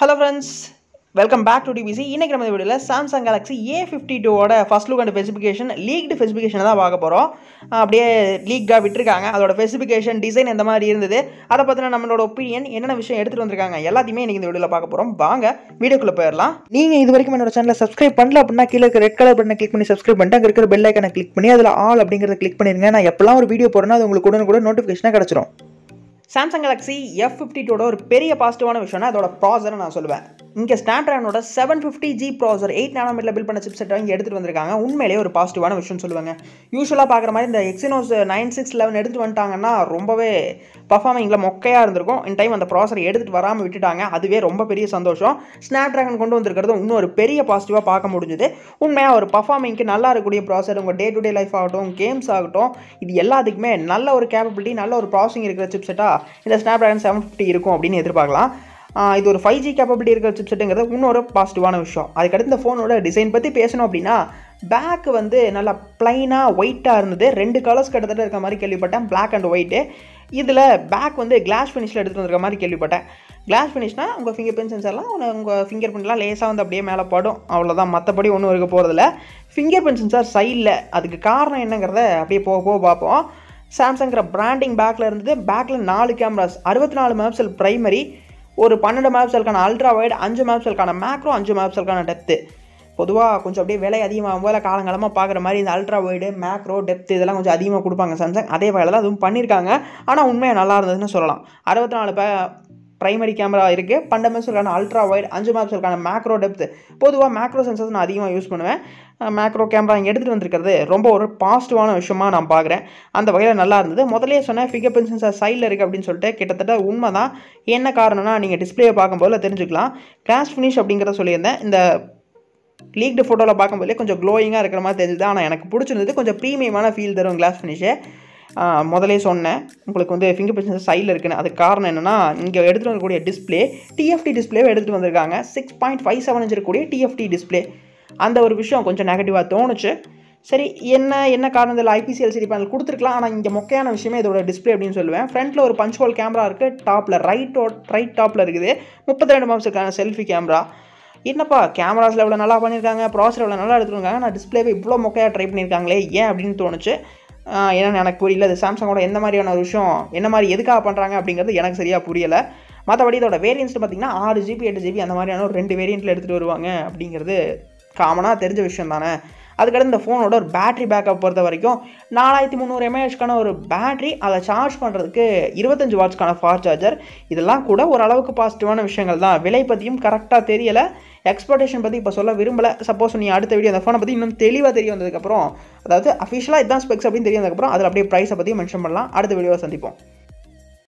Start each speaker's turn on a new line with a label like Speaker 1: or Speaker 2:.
Speaker 1: hello friends welcome back to DBC இன்றைக்கி நம்ம வீடியோவில் சாம்சங் கேலக்ஸி ஏ ஃபிஃப்டி டூவோட first look and specification leaked ஃபெசிஃபிகேஷனை தான் பார்க்க போகிறோம் அப்படியே லீக்காக விட்டுருக்காங்க அதோட ஃபெசிஃபிகேஷன் டிசைன் எந்த மாதிரி இருந்தது அதை பற்றின நம்மளோட ஒப்பீனியன் என்னென்ன விஷயம் எடுத்துகிட்டு வந்திருக்காங்க எல்லாத்தையுமே இன்றைக்கி இந்த வீடியோவில் பார்க்க போகிறோம் வாங்க வீடியோக்குள்ளே போயிடலாம் நீங்கள் இது வரைக்கும் என்னோட சேனலை சப்ஸ்கிரைப் பண்ணல அப்படின்னா கீழே ரெட் கலர் பட்டனை கிளிக் பண்ணி சப்ஸ்கிரைப் பண்ணிட்டு அங்கே இருக்கிற பெல் ஐக்கனை கிளிக் பண்ணி அதில் ஆல் அப்படிங்கிறத கிளிக் பண்ணிடுங்க நான் எப்போல்லாம் ஒரு வீடியோ போடுறேன்னா அது உங்களுக்கு உடனே கூட நோட்டிஃபிகேஷனாக கிடச்சிரும் சாம்சங் கேலக்ஸி எஃப் ஃபிஃப்டி டூட ஒரு பெரிய பாசிட்டிவான விஷயம்னா அதோட ப்ராசரை நான் சொல்லுவேன் இங்கே ஸ்னாப்ட்ராகனோட ட்ராகனோட seven fifty G processor eight nanometre build பண்ண சிப் செட்டை இங்கே எடுத்துகிட்டு வந்திருக்காங்க உண்மையிலேயே ஒரு பாசிட்டிவான விஷயம் சொல்லுவாங்க யூஸ்வலாக பார்க்குற மாதிரி இந்த எக்ஸினோஸ் நைன் சிக்ஸ் லெவன் எடுத்துகிட்டு வந்துட்டாங்கன்னா ரொம்பவே பர்ஃபார்மிங்கில் மொக்கையாக இருந்திருக்கும் இந்த டைம் அந்த ப்ராசர் எடுத்துகிட்டு வராமல் விட்டுட்டாங்க அதுவே ரொம்ப பெரிய சந்தோஷம் ஸ்னாப் ட்ராகன் கொண்டு வந்திருக்கிறது இன்னும் ஒரு பெரிய பாசிட்டிவாக பார்க்க முடிஞ்சது உண்மையாக ஒரு பர்ஃபார்மிங்க்கு நல்லா இருக்கக்கூடிய ப்ராசர் உங்கள் டே டு டே லைஃப் ஆகட்டும் கேம்ஸ் ஆகட்டும் இது எல்லாத்துக்குமே நல்ல ஒரு கேப்பபிலிட்டி நல்ல ஒரு ப்ராசஸிங் இருக்கிற சிப்செட்டாக இந்த ஸ்னாப் ட்ராகன் செவன் ஃபிஃப்டி இருக்கும் அப்படின்னு எதிர்பார்க்கலாம் இது ஒரு ஃபைவ் ஜி கேப்பபிலிட்டி இருக்கிற சிப்செட்டுங்கிறது இன்னொரு பாசிட்டிவான விஷயம் அதுக்கடுத்து இந்த ஃபோனோட டிசைன் பற்றி பேசணும் அப்படின்னா பேக் வந்து நல்லா ப்ளைனாக ஒயிட்டாக இருந்தது ரெண்டு கலர்ஸ் கிட்டத்தட்ட இருக்க மாதிரி கேள்விப்பட்டேன் பிளாக் அண்ட் ஒயிட்டு இதில் பேக் வந்து கிளாஸ் ஃபினிஷில் எடுத்துகிட்டு வந்திருக்க மாதிரி கேள்விப்பட்டேன் கிளாஸ் ஃபினிஷ்னால் உங்கள் ஃபிங்கர் பிரிண்ட் சென்சர்லாம் உங்கள் ஃபிங்கர் பிரிண்ட்லாம் லேஸாக வந்து அப்படியே மேலே படும் அவ்வளோதான் மற்றபடி ஒன்றும் இருக்க போகிறதில்ல ஃபிங்கர் பிரிண்ட் சென்சார் சைடில் அதுக்கு காரணம் என்னங்கிறத அப்படியே போக போக பார்ப்போம் சாம்சங்கிற பிராண்டிங் பேக்கில் இருந்தது பேக்கில் நாலு கேமராஸ் அறுபத்தி நாலு மெகாபிக்சல் ப்ரைமரி ஒரு பன்னெண்டு மேப்ஸ்களுக்கான அல்ட்ரா வைட் அஞ்சு மேப்ஸ்களுக்கான மேக்ரோ அஞ்சு மேப்ஸ்களுக்கான டெப்த்து பொதுவாக கொஞ்சம் அப்படியே விலை அதிகமாகும் போல காலங்காலமாக பார்க்குற மாதிரி இந்த அல்ட்ரா வைடு மேக்ரோ டெப்த் இதெல்லாம் கொஞ்சம் அதிகமாக கொடுப்பாங்க சாம்சங் அதே வகையில் தான் அதுவும் பண்ணியிருக்காங்க ஆனால் உண்மையாக நல்லா இருந்ததுன்னு சொல்லலாம் அறுபத்தி நாலு ப்ரைமரி கேமரா இருக்குது பண்டமென்ஸுக்கான அல்ட்ரா ஒயிட் அஞ்சு மேப்ஸுக்கான மேக்ரோ டெப்த் பொதுவாக மேக்ரோ சென்சர்ஸ் நான் அதிகமாக யூஸ் பண்ணுவேன் மேக்ரோ கேமரா இங்கே எடுத்துகிட்டு வந்திருக்கிறது ரொம்ப ஒரு பாசிட்டிவான விஷயமா நான் பார்க்குறேன் அந்த வகையில் நல்லா இருந்தது முதலே சொன்னேன் ஃபிகர் பிரிண்ட் சைடில் இருக்குது அப்படின்னு சொல்லிட்டு கிட்டத்தட்ட உண்மை தான் என்ன காரணம்னா நீங்கள் டிஸ்பிளேயை பார்க்கும்போது தெரிஞ்சுக்கலாம் கிளாஸ் ஃபினிஷ் அப்படிங்கிறத சொல்லியிருந்தேன் இந்த லீக்டு ஃபோட்டோவில் பார்க்கும்போதே கொஞ்சம் க்ளோயிங்காக இருக்கிற மாதிரி தெரிஞ்சுது ஆனால் எனக்கு பிடிச்சிருந்தது கொஞ்சம் ப்ரீமியமான ஃபீல் தரும் கிளாஸ் ஃபினிஷே முதலே சொன்னேன் உங்களுக்கு வந்து ஃபிங்கர் பிரிண்ட் சைடில் இருக்குன்னு அதுக்கு காரணம் என்னென்னா இங்கே எடுத்துகிட்டு வரக்கூடிய டிஸ்பிளே டிஎஃப்டி டிஸ்பிளேவை எடுத்துகிட்டு வந்திருக்காங்க six point five seven inch இருக்கக்கூடிய டிஎஃப்டி டிஸ்பிளே அந்த ஒரு விஷயம் கொஞ்சம் நெகட்டிவாக தோணுச்சு சரி என்ன என்ன காரணம் இதில் ஐபிசிஎல் சரி பேனல் கொடுத்துருக்கலாம் ஆனால் இங்கே மொக்கையான விஷயமே இதோட டிஸ்பிளே அப்படின்னு சொல்லுவேன் ஃப்ரண்ட்டில் ஒரு பஞ்ச் ஹோல் கேமரா இருக்குது டாப்பில் ரைட்டோ ரைட் டாப்பில் இருக்குது முப்பத்தி ரெண்டு மாதத்துக்கான செல்ஃபி கேமரா என்னப்பா கேமராஸில் எவ்வளோ நல்லா பண்ணியிருக்காங்க ப்ராசர் எவ்வளோ நல்லா எடுத்துருக்காங்க ஆனால் டிஸ்பிளேவை இவ்வளோ மொக்கையாக ட்ரை பண்ணியிருக்காங்களே ஏன் அப்படின்னு தோணுச்சு ஏன்னா எனக்கு புரியல அது சாம்சங்கோட எந்த மாதிரியான ஒரு விஷயம் என்ன மாதிரி எதுக்காக பண்ணுறாங்க அப்படிங்கிறது எனக்கு சரியாக புரியலை மற்றபடி இதோட வேரியன்ஸ் பார்த்திங்கன்னா ஆறு ஜிபி எட்டு ஜிபி அந்த மாதிரியான ஒரு ரெண்டு வேரியண்ட்டில் எடுத்துகிட்டு வருவாங்க அப்படிங்கிறது காமனாக தெரிஞ்ச விஷயம் தானே அதுக்கடுத்து இந்த ஃபோனோட ஒரு பேட்ரி பேக்கப் பொறுத்த வரைக்கும் நாலாயிரத்தி முந்நூறு எம்ஏஹெச்க்கான ஒரு பேட்ரி அதை சார்ஜ் பண்ணுறதுக்கு இருபத்தஞ்சு வாட்ச்க்கான ஃபாஸ்ட் சார்ஜர் இதெல்லாம் கூட ஓரளவுக்கு பாசிட்டிவான விஷயங்கள் தான் விலை பற்றியும் கரெக்டாக தெரியலை எக்ஸ்பெக்டேஷன் பற்றி இப்போ சொல்ல விரும்பலை சப்போஸ் நீங்கள் அடுத்த வீடியோ அந்த ஃபோனை பற்றி இன்னும் தெளிவாக தெரிய வந்ததுக்கப்புறம் அதாவது அஃபிஷியலாக இதான் ஸ்பெக்ஸ் அப்படின்னு தெரிய வந்ததுக்கப்புறம் அதில் அப்படியே ப்ரைஸை பற்றி மென்ஷன் பண்ணலாம் அடுத்த வீடியோவை சந்திப்போம்